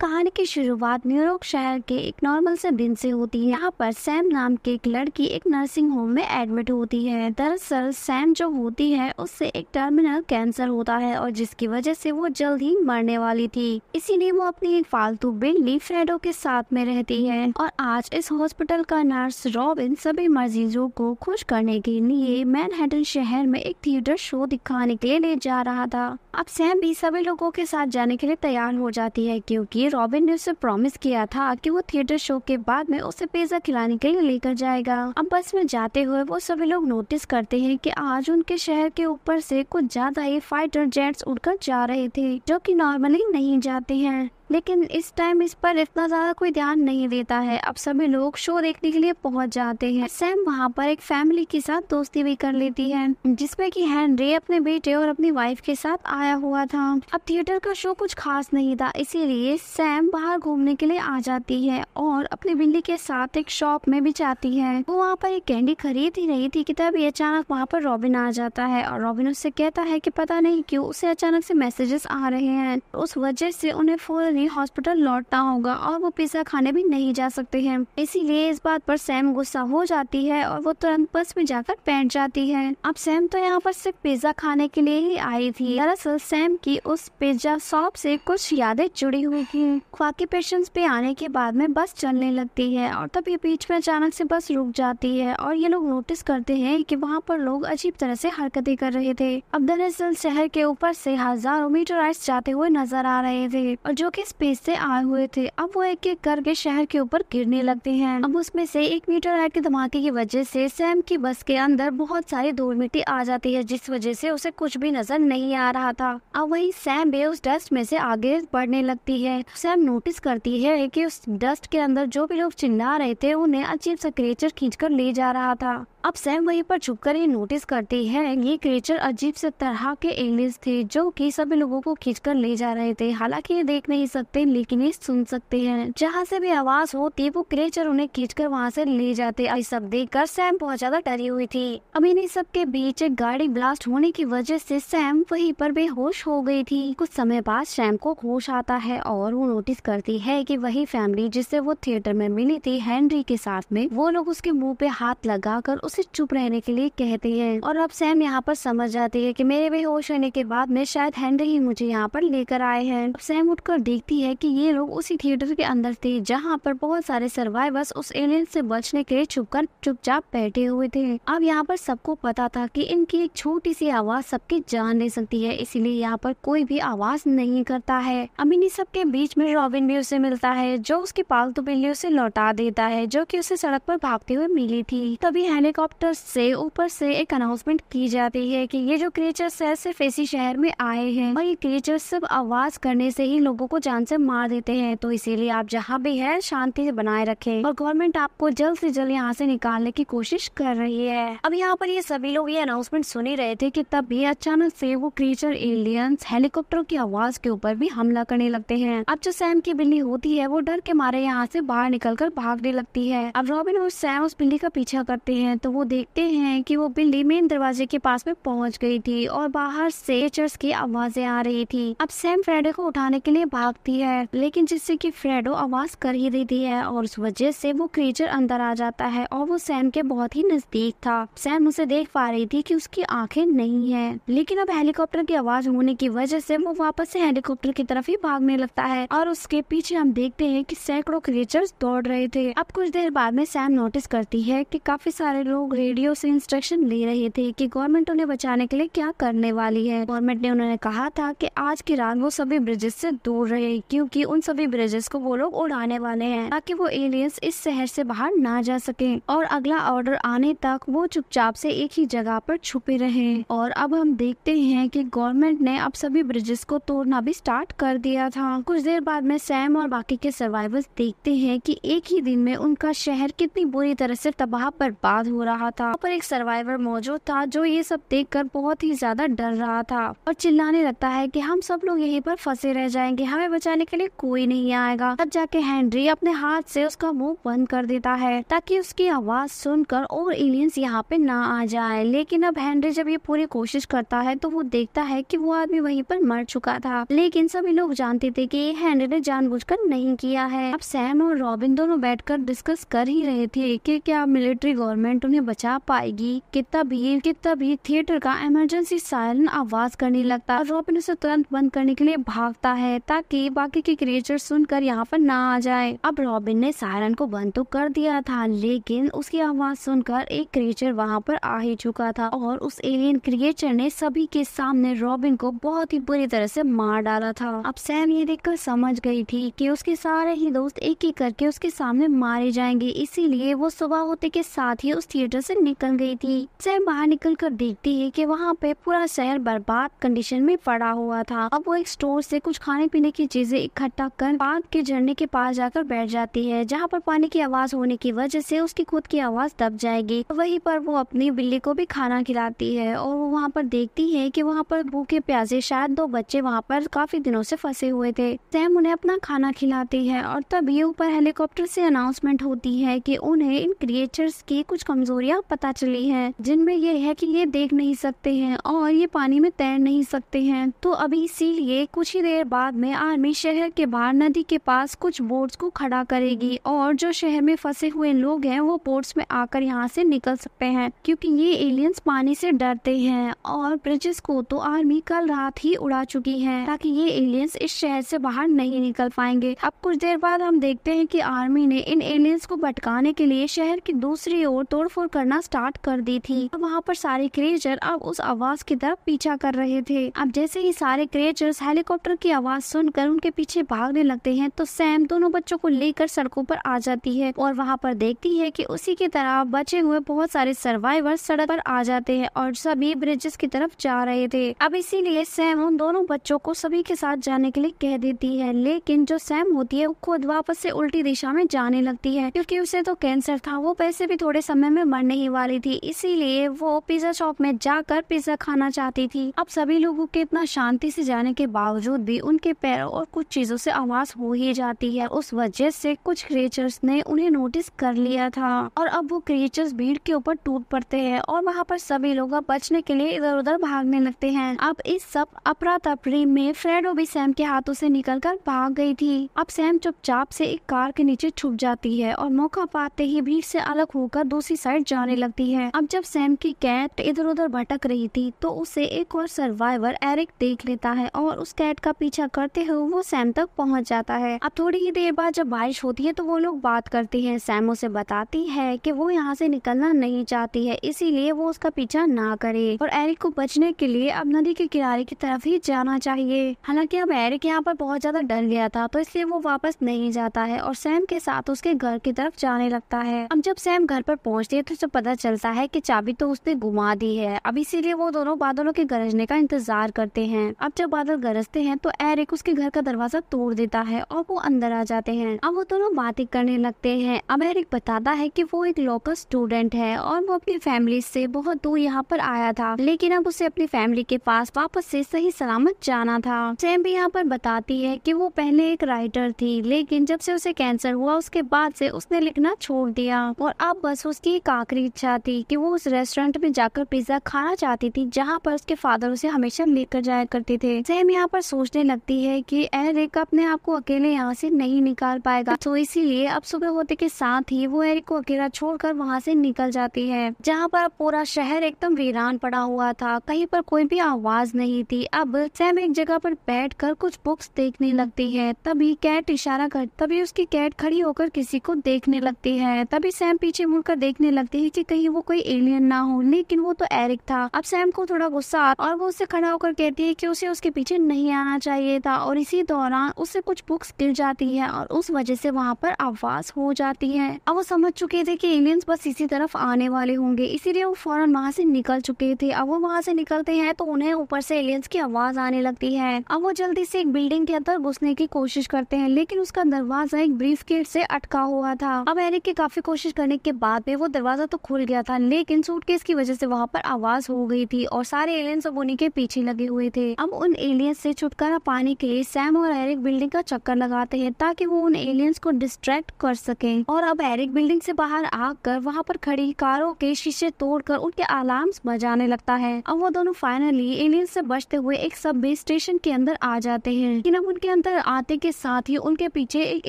कहानी की शुरुआत न्यूयॉर्क शहर के एक नॉर्मल से दिन से होती है यहाँ पर सैम नाम की एक लड़की एक नर्सिंग होम में एडमिट होती है दरअसल सैम जो होती है उससे एक टर्मिनल कैंसर होता है और जिसकी वजह से वो जल्द ही मरने वाली थी इसीलिए वो अपनी एक फालतू बिल्ली फ्रेडो के साथ में रहती है और आज इस हॉस्पिटल का नर्स रॉबिन सभी मरीजों को खुश करने के लिए मैनहेटन शहर में एक थिएटर शो दिखाने के लिए ले जा रहा था अब सैम भी सभी लोगों के साथ जाने के लिए तैयार हो जाती है क्योंकि रॉबिन ने उसे प्रॉमिस किया था कि वो थिएटर शो के बाद में उसे पिज्जा खिलाने के लिए लेकर जाएगा अब बस में जाते हुए वो सभी लोग नोटिस करते हैं कि आज उनके शहर के ऊपर से कुछ ज्यादा ही फाइटर जेट्स उड़कर जा रहे थे जो कि नॉर्मली नहीं जाते हैं लेकिन इस टाइम इस पर इतना ज़्यादा कोई ध्यान नहीं देता है अब सभी लोग शो देखने के लिए पहुंच जाते हैं सैम वहाँ पर एक फैमिली के साथ दोस्ती भी कर लेती है जिसमे की हैनरी अपने बेटे और अपनी वाइफ के साथ आया हुआ था अब थिएटर का शो कुछ खास नहीं था इसीलिए सैम बाहर घूमने के लिए आ जाती है और अपनी बिल्ली के साथ एक शॉप में भी जाती है वो वहाँ पर एक कैंडी खरीद ही रही थी कि तभी अचानक वहाँ पर रॉबिन आ जाता है और रॉबिन उससे कहता है कि पता नहीं क्यों उसे अचानक से मैसेजेस आ रहे हैं उस वजह से उन्हें फोन उन्हें हॉस्पिटल लौटना होगा और वो पिज्ज़ा खाने भी नहीं जा सकते हैं इसीलिए इस बात पर सैम गुस्सा हो जाती है और वो तुरंत बस में जाकर बैठ जाती है अब सैम तो यहाँ पर सिर्फ पिज्ज़ा खाने के लिए ही आई थी दरअसल सैम की उस पिज्ज़ा शॉप से कुछ यादें जुड़ी हुई थी ख्वाकी पेशेंट पे आने के बाद में बस चलने लगती है और तब ये बीच में अचानक से बस रुक जाती है और ये लोग नोटिस करते हैं कि वहाँ पर लोग अजीब तरह से हरकतें कर रहे थे अब दरअसल शहर के ऊपर से हजारों मीटर आइस जाते हुए नजर आ रहे थे और जो कि स्पेस से आए हुए थे अब वो एक एक करके शहर के ऊपर गिरने लगते हैं अब उसमें से एक मीटर के धमाके की वजह से सैम की बस के अंदर बहुत सारी धूल मिट्टी आ जाती है जिस वजह से उसे कुछ भी नजर नहीं आ रहा था अब वही सैम भी उस डस्ट में से आगे बढ़ने लगती है सैम नोटिस करती है की उस डस्ट के अंदर जो भी लोग चिल्ला रहे थे उन्हें अजीब सा क्रिएचर खींच कर ले जा रहा था अब सैम वहीं पर छुप कर ये नोटिस करती है ये क्रिएचर अजीब से तरह के एलियंस थे जो कि सभी लोगों को खींच कर ले जा रहे थे हालांकि ये देख नहीं सकते लेकिन ये सुन सकते हैं जहाँ से भी आवाज होती वो क्रिएचर उन्हें खींच कर वहाँ से ले जाते ये सब देख कर सैम बहुत ज्यादा डरी हुई थी अब इन्हीं सब के बीच एक गाड़ी ब्लास्ट होने की वजह से सैम वही पर बेहोश हो गई थी कुछ समय बाद सैम को होश आता है और वो नोटिस करती है की वही फैमिली जिससे वो थिएटर में मिली थी हेनरी के साथ में वो लोग उसके मुँह पे हाथ लगा उसे चुप रहने के लिए कहती है और अब सैम यहाँ पर समझ जाती है की मेरे बेहोश होने के बाद में शायद हेनरी ही मुझे यहाँ पर लेकर आए हैं सैम उठकर देखती है की ये लोग उसी थिएटर के अंदर थे जहाँ पर बहुत सारे सर्वाइवर्स उस एलियन से बचने के लिए छुप चुपचाप बैठे हुए थे अब यहाँ पर सबको पता था कि इनकी एक छोटी सी आवाज सबकी जान ले सकती है इसीलिए यहाँ पर कोई भी आवाज नहीं करता है अब इन्हीं सबके बीच में रॉबिन भी उसे मिलता है जो उसकी पालतू बिल्ली उसे लौटा देता है जो कि उसे सड़क पर भागते हुए मिली थी तभी हैनिक हेलीकॉप्टर से ऊपर से एक अनाउंसमेंट की जाती है कि ये जो क्रिएचर्स है सिर्फ इसी शहर में आए हैं और ये क्रिएचर्स सब आवाज करने से ही लोगों को जान से मार देते हैं तो इसीलिए आप जहाँ भी है शांति से बनाए रखे और गवर्नमेंट आपको जल्द से जल्द यहाँ से निकालने की कोशिश कर रही है अब यहाँ पर ये सभी लोग ये अनाउंसमेंट सुन ही रहे थे की तब भी अचानक से वो क्रिएचर एलियंस हेलीकॉप्टर की आवाज के ऊपर भी हमला करने लगते हैं अब जो सैम की बिल्ली होती है वो डर के मारे यहाँ से बाहर कर भागने लगती है अब रॉबिन और सैम उस बिल्ली का पीछा करते हैं तो तो वो देखते हैं कि वो बिल्ली मेन दरवाजे के पास में पहुंच गई थी और बाहर से चर्च की आवाजें आ रही थी अब सैम फ्रेडो को उठाने के लिए भागती है लेकिन जिससे कि फ्रेडो आवाज कर ही देती है और उस वजह से वो क्रीचर अंदर आ जाता है और वो सैम के बहुत ही नजदीक था सैम उसे देख पा रही थी की उसकी आंखें नहीं है लेकिन अब हेलीकॉप्टर की आवाज होने की वजह से वो वापस से हेलीकॉप्टर की तरफ ही भागने लगता है और उसके पीछे हम देखते हैं कि सैकड़ों क्रिएचर्स दौड़ रहे थे अब कुछ देर बाद में सैम नोटिस करती है कि काफी सारे लोग लोग रेडियो से इंस्ट्रक्शन ले रहे थे कि गवर्नमेंट उन्हें बचाने के लिए क्या करने वाली है गवर्नमेंट ने उन्होंने कहा था कि आज की रात वो सभी ब्रिजेस से दूर रहे क्योंकि उन सभी ब्रिजेस को वो लोग उड़ाने वाले हैं ताकि वो एलियंस इस शहर से बाहर ना जा सके और अगला ऑर्डर आने तक वो चुपचाप से एक ही जगह पर छुपे रहे और अब हम देखते हैं कि गवर्नमेंट ने अब सभी ब्रिजेस को तोड़ना भी स्टार्ट कर दिया था कुछ देर बाद में सैम और बाकी के सर्वाइवर्स देखते हैं कि एक ही दिन में उनका शहर कितनी बुरी तरह से तबाह बर्बाद हो रहा था पर एक सर्वाइवर मौजूद था जो ये सब देखकर बहुत ही ज्यादा डर रहा था और चिल्लाने लगता है कि हम सब लोग यहीं पर फंसे रह जाएंगे हमें बचाने के लिए कोई नहीं आएगा तब जाके हेनरी अपने हाथ से उसका मुंह बंद कर देता है ताकि उसकी आवाज सुनकर और एलियंस यहाँ पे ना आ जाए लेकिन अब हेनरी जब ये पूरी कोशिश करता है तो वो देखता है की वो आदमी वहीं पर मर चुका था लेकिन सभी लोग जानते थे की हेनरी ने जानबूझकर नहीं किया है अब सैम और रॉबिन दोनों बैठकर डिस्कस कर ही रहे थे की क्या मिलिट्री गवर्नमेंट उन्हें उन्हें बचा पाएगी कि तभी कि तभी थिएटर का इमरजेंसी सायरन आवाज करने लगता है रॉबिन उसे तुरंत बंद करने के लिए भागता है ताकि बाकी के क्रिएचर सुनकर यहाँ पर ना आ जाए अब रॉबिन ने सायरन को बंद तो कर दिया था लेकिन उसकी आवाज सुनकर एक क्रिएचर वहाँ पर आ ही चुका था और उस एलियन क्रिएचर ने सभी के सामने रॉबिन को बहुत ही बुरी तरह से मार डाला था अब सैम ये देखकर समझ गई थी कि उसके सारे ही दोस्त एक एक करके उसके सामने मारे जाएंगे इसीलिए वो सुबह होते के साथ ही उस थिएटर थिएटर से निकल गई थी सैम बाहर निकल कर देखती है कि वहाँ पे पूरा शहर बर्बाद कंडीशन में पड़ा हुआ था अब वो एक स्टोर से कुछ खाने पीने की चीजें इकट्ठा कर बाग के झरने के पास जाकर बैठ जाती है जहाँ पर पानी की आवाज होने की वजह से उसकी खुद की आवाज दब जाएगी वहीं पर वो अपनी बिल्ली को भी खाना खिलाती है और वो वहाँ पर देखती है की वहाँ पर भूखे प्याजे शायद दो बच्चे वहाँ पर काफी दिनों से फंसे हुए थे सैम उन्हें अपना खाना खिलाती है और तभी ऊपर हेलीकॉप्टर से अनाउंसमेंट होती है की उन्हें इन क्रिएटर्स की कुछ कमजोर कमजोरियां पता चली हैं जिनमें ये है कि ये देख नहीं सकते हैं और ये पानी में तैर नहीं सकते हैं तो अभी इसीलिए कुछ ही देर बाद में आर्मी शहर के बाहर नदी के पास कुछ बोट्स को खड़ा करेगी और जो शहर में फंसे हुए लोग हैं वो बोट्स में आकर यहाँ से निकल सकते हैं क्योंकि ये एलियंस पानी से डरते हैं और ब्रिजेस को तो आर्मी कल रात ही उड़ा चुकी है ताकि ये एलियंस इस शहर से बाहर नहीं निकल पाएंगे अब कुछ देर बाद हम देखते हैं कि आर्मी ने इन एलियंस को भटकाने के लिए शहर की दूसरी ओर तोड़ तोड़फोड़ करना स्टार्ट कर दी थी अब वहाँ पर सारे क्रेचर अब उस आवाज की तरफ पीछा कर रहे थे अब जैसे ही सारे क्रेजर हेलीकॉप्टर की आवाज सुनकर उनके पीछे भागने लगते हैं तो सैम दोनों बच्चों को लेकर सड़कों पर आ जाती है और वहाँ पर देखती है कि उसी की तरह बचे हुए बहुत सारे सर्वाइवर सड़क पर आ जाते हैं और सभी ब्रिजेस की तरफ जा रहे थे अब इसीलिए सैम उन दोनों बच्चों को सभी के साथ जाने के लिए कह देती है लेकिन जो सैम होती है वो खुद वापस से उल्टी दिशा में जाने लगती है क्योंकि उसे तो कैंसर था वो पैसे भी थोड़े समय में मरने नहीं वाली थी इसीलिए वो पिज्जा शॉप में जाकर पिज्जा खाना चाहती थी अब सभी लोगों के इतना शांति से जाने के बावजूद भी उनके पैरों और कुछ चीजों से आवाज हो ही जाती है उस वजह से कुछ क्रिएचर्स ने उन्हें नोटिस कर लिया था और अब वो क्रिएचर्स भीड़ के ऊपर टूट पड़ते हैं और वहाँ पर सभी लोग बचने के लिए इधर उधर भागने लगते हैं अब इस सब अपरा तपरी में फ्रेडो भी सैम के हाथों से निकल भाग गई थी अब सैम चुपचाप से एक कार के नीचे छुप जाती है और मौका पाते ही भीड़ से अलग होकर दूसरी साइड बैठ जाने लगती है अब जब सैम की कैट इधर उधर भटक रही थी तो उसे एक और सर्वाइवर एरिक देख लेता है और उस कैट का पीछा करते हुए वो सैम तक पहुंच जाता है अब थोड़ी ही देर बाद जब बारिश होती है तो वो लोग बात करती है सैम उसे बताती है कि वो यहाँ से निकलना नहीं चाहती है इसीलिए वो उसका पीछा ना करे और एरिक को बचने के लिए अब नदी के किनारे की तरफ ही जाना चाहिए हालांकि अब एरिक यहाँ पर बहुत ज्यादा डर गया था तो इसलिए वो वापस नहीं जाता है और सैम के साथ उसके घर की तरफ जाने लगता है अब जब सैम घर पर पहुँचती डायरेक्टली से पता चलता है कि चाबी तो उसने घुमा दी है अब इसीलिए वो दोनों बादलों के गरजने का इंतजार करते हैं अब जब बादल गरजते हैं तो एरिक उसके घर का दरवाजा तोड़ देता है और वो अंदर आ जाते हैं अब वो दोनों बातें करने लगते हैं अब एरिक बताता है की वो एक लोकल स्टूडेंट है और वो अपनी फैमिली से बहुत दूर यहाँ पर आया था लेकिन अब उसे अपनी फैमिली के पास वापस से सही सलामत जाना था सैम भी यहाँ पर बताती है कि वो पहले एक राइटर थी लेकिन जब से उसे कैंसर हुआ उसके बाद से उसने लिखना छोड़ दिया और अब बस उसकी एक आखिरी इच्छा थी कि वो उस रेस्टोरेंट में जाकर पिज्जा खाना चाहती थी जहाँ पर उसके फादर उसे हमेशा लेकर जाया करते थे सेम यहाँ पर सोचने लगती है कि एरिक अपने आप को अकेले यहाँ से नहीं निकाल पाएगा तो इसीलिए अब सुबह होते के साथ ही वो एरिक को अकेला छोड़कर वहाँ से निकल जाती है जहाँ पर पूरा शहर एकदम वीरान पड़ा हुआ था कहीं पर कोई भी आवाज नहीं थी अब सैम एक जगह पर कर कुछ बुक्स देखने लगती है तभी कैट इशारा कर तभी उसकी कैट खड़ी होकर किसी को देखने लगती है तभी सैम पीछे मुड़कर देखने लगती करती है कि कहीं वो कोई एलियन ना हो लेकिन वो तो एरिक था अब सैम को थोड़ा गुस्सा आता और वो उससे खड़ा होकर कहती है कि उसे उसके पीछे नहीं आना चाहिए था और इसी दौरान उसे कुछ बुक्स गिर जाती है और उस वजह से वहाँ पर आवाज हो जाती है अब वो समझ चुके थे की एलियंस बस इसी तरफ आने वाले होंगे इसीलिए वो फौरन वहाँ से निकल चुके थे अब वो वहाँ से निकलते हैं तो उन्हें ऊपर से एलियंस की आवाज आने लगती है अब वो जल्दी से एक बिल्डिंग के अंदर घुसने की कोशिश करते हैं लेकिन उसका दरवाजा एक ब्रीफ से अटका हुआ था अब एरिक की काफी कोशिश करने के बाद भी वो दरवाजा दरवाज़ा तो खुल गया था लेकिन सूटकेस की वजह से वहाँ पर आवाज हो गई थी और सारे एलियंस अब उन्हीं के पीछे लगे हुए थे अब उन एलियंस से छुटकारा पाने के लिए सैम और एरिक बिल्डिंग का चक्कर लगाते हैं ताकि वो उन एलियंस को डिस्ट्रैक्ट कर सके और अब एरिक बिल्डिंग से बाहर आकर वहाँ पर खड़ी कारों के शीशे तोड़कर उनके अलार्म बजाने लगता है अब वो दोनों फाइनली एलियंस से बचते हुए एक सब स्टेशन के अंदर आ जाते हैं लेकिन अब उनके अंदर आते के साथ ही उनके पीछे एक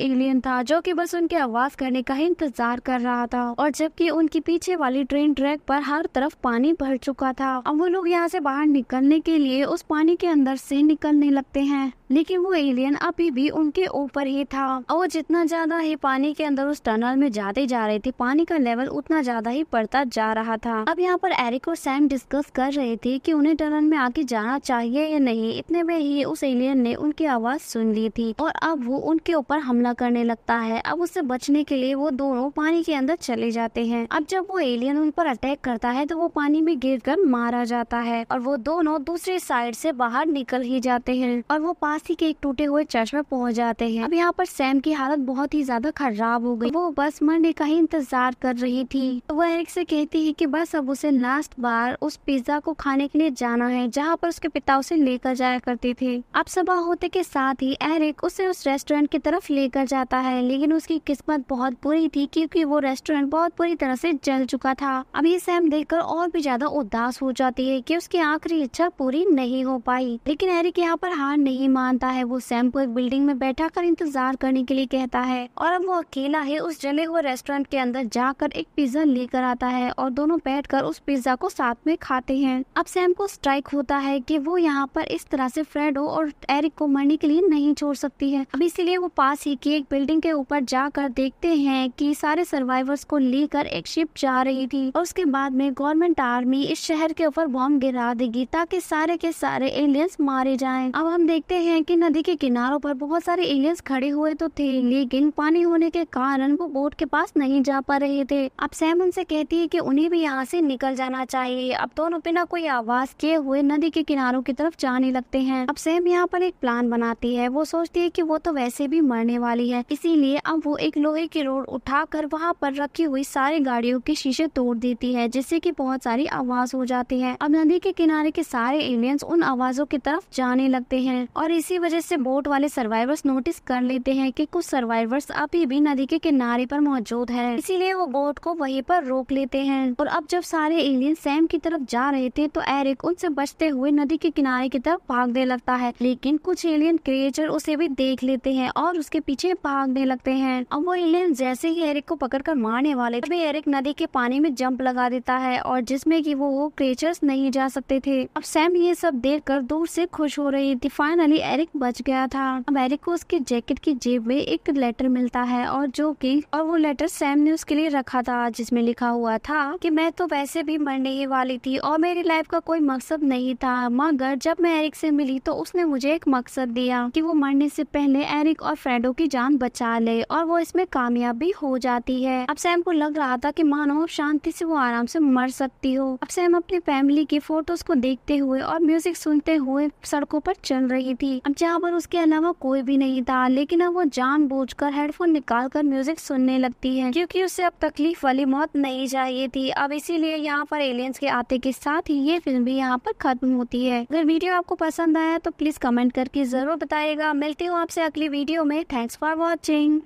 एलियन था जो की बस उनकी आवाज करने का ही इंतजार कर रहा था और जबकि उनकी की पीछे वाली ट्रेन ट्रैक पर हर तरफ पानी भर चुका था अब वो लोग यहाँ से बाहर निकलने के लिए उस पानी के अंदर से निकलने लगते हैं लेकिन वो एलियन अभी भी उनके ऊपर ही था और जितना ज्यादा ही पानी के अंदर उस टनल में जाते जा रहे थे पानी का लेवल उतना ज्यादा ही बढ़ता जा रहा था अब यहाँ पर एरिक और सैम डिस्कस कर रहे थे कि उन्हें टनल में आके जाना चाहिए या नहीं इतने में ही उस एलियन ने उनकी आवाज सुन ली थी और अब वो उनके ऊपर हमला करने लगता है अब उससे बचने के लिए वो दोनों पानी के अंदर चले जाते हैं अब जब वो एलियन उन पर अटैक करता है तो वो पानी में गिर कर मारा जाता है और वो दोनों दूसरी साइड से बाहर निकल ही जाते हैं और वो पास पास ही के एक टूटे हुए चर्च में पहुंच जाते हैं अब यहाँ पर सैम की हालत बहुत ही ज्यादा खराब हो गई वो बस मरने का ही इंतजार कर रही थी तो वह एरिक से कहती है कि बस अब उसे लास्ट बार उस पिज्जा को खाने के लिए जाना है जहाँ पर उसके पिता उसे लेकर जाया करते थे अब सबा होते के साथ ही एरिक उसे उस रेस्टोरेंट की तरफ लेकर जाता है लेकिन उसकी किस्मत बहुत बुरी थी क्योंकि वो रेस्टोरेंट बहुत बुरी तरह से जल चुका था अब ये सैम देखकर और भी ज्यादा उदास हो जाती है कि उसकी आखिरी इच्छा पूरी नहीं हो पाई लेकिन एरिक यहाँ पर हार नहीं मान मानता है वो सैम को एक बिल्डिंग में बैठा कर इंतजार करने के लिए कहता है और अब वो अकेला है उस जले हुए रेस्टोरेंट के अंदर जाकर एक पिज्जा लेकर आता है और दोनों कर उस पिज्जा को साथ में खाते है अब सैम को स्ट्राइक होता है की वो यहाँ पर इस तरह से फ्रेडो और एरिक को मरने के लिए नहीं छोड़ सकती है अब इसीलिए वो पास ही की एक बिल्डिंग के ऊपर जाकर देखते हैं कि सारे सर्वाइवर्स को लेकर एक शिप जा रही थी और उसके बाद में गवर्नमेंट आर्मी इस शहर के ऊपर बॉम्ब गिरा देगी ताकि सारे के सारे एलियंस मारे जाए अब हम देखते हैं हैं कि नदी के किनारों पर बहुत सारे एलियंस खड़े हुए तो थे लेकिन पानी होने के कारण वो बोट के पास नहीं जा पा रहे थे अब सैम उनसे कहती है कि उन्हें भी यहाँ से निकल जाना चाहिए अब दोनों बिना कोई आवाज किए हुए नदी के किनारों की तरफ जाने लगते हैं अब सैम यहाँ पर एक प्लान बनाती है वो सोचती है की वो तो वैसे भी मरने वाली है इसीलिए अब वो एक लोहे की रोड कर वहाँ पर रखी हुई सारी गाड़ियों के शीशे तोड़ देती है जिससे की बहुत सारी आवाज हो जाती है अब नदी के किनारे के सारे एलियंस उन आवाजों की तरफ जाने लगते हैं और इसी इसी वजह से बोट वाले सर्वाइवर्स नोटिस कर लेते हैं कि कुछ सर्वाइवर्स अभी भी नदी के किनारे पर मौजूद है इसीलिए वो बोट को वहीं पर रोक लेते हैं और अब जब सारे एलियन सैम की तरफ जा रहे थे तो एरिक उनसे बचते हुए नदी के किनारे की तरफ भागने लगता है लेकिन कुछ एलियन क्रिएचर उसे भी देख लेते हैं और उसके पीछे भागने लगते हैं अब वो एलियन जैसे ही एरिक को कर मारने वाले तभी एरिक नदी के पानी में जंप लगा देता है और जिसमे की वो, वो नहीं जा सकते थे अब सैम ये सब देख कर दूर से खुश हो रही थी फाइनली एरिक बच गया था अब एरिक को उसके जैकेट की जेब में एक लेटर मिलता है और जो कि और वो लेटर सैम ने उसके लिए रखा था जिसमें लिखा हुआ था कि मैं तो वैसे भी मरने ही वाली थी और मेरी लाइफ का कोई मकसद नहीं था मगर जब मैं एरिक से मिली तो उसने मुझे एक मकसद दिया कि वो मरने से पहले एरिक और फ्रेंडो की जान बचा ले और वो इसमें कामयाब भी हो जाती है अब सैम को लग रहा था कि मानो शांति से वो आराम से मर सकती हो अब सैम अपनी फैमिली की फोटोज को देखते हुए और म्यूजिक सुनते हुए सड़कों पर चल रही थी अब जहाँ पर उसके अलावा कोई भी नहीं था लेकिन अब वो जान बूझ कर हेडफोन निकाल कर म्यूजिक सुनने लगती है क्योंकि उसे अब तकलीफ वाली मौत नहीं चाहिए थी अब इसीलिए यहाँ पर एलियंस के आते के साथ ही ये फिल्म भी यहाँ पर खत्म होती है अगर वीडियो आपको पसंद आया तो प्लीज कमेंट करके जरूर बताएगा मिलती हूँ आपसे अगली वीडियो में थैंक्स फॉर वॉचिंग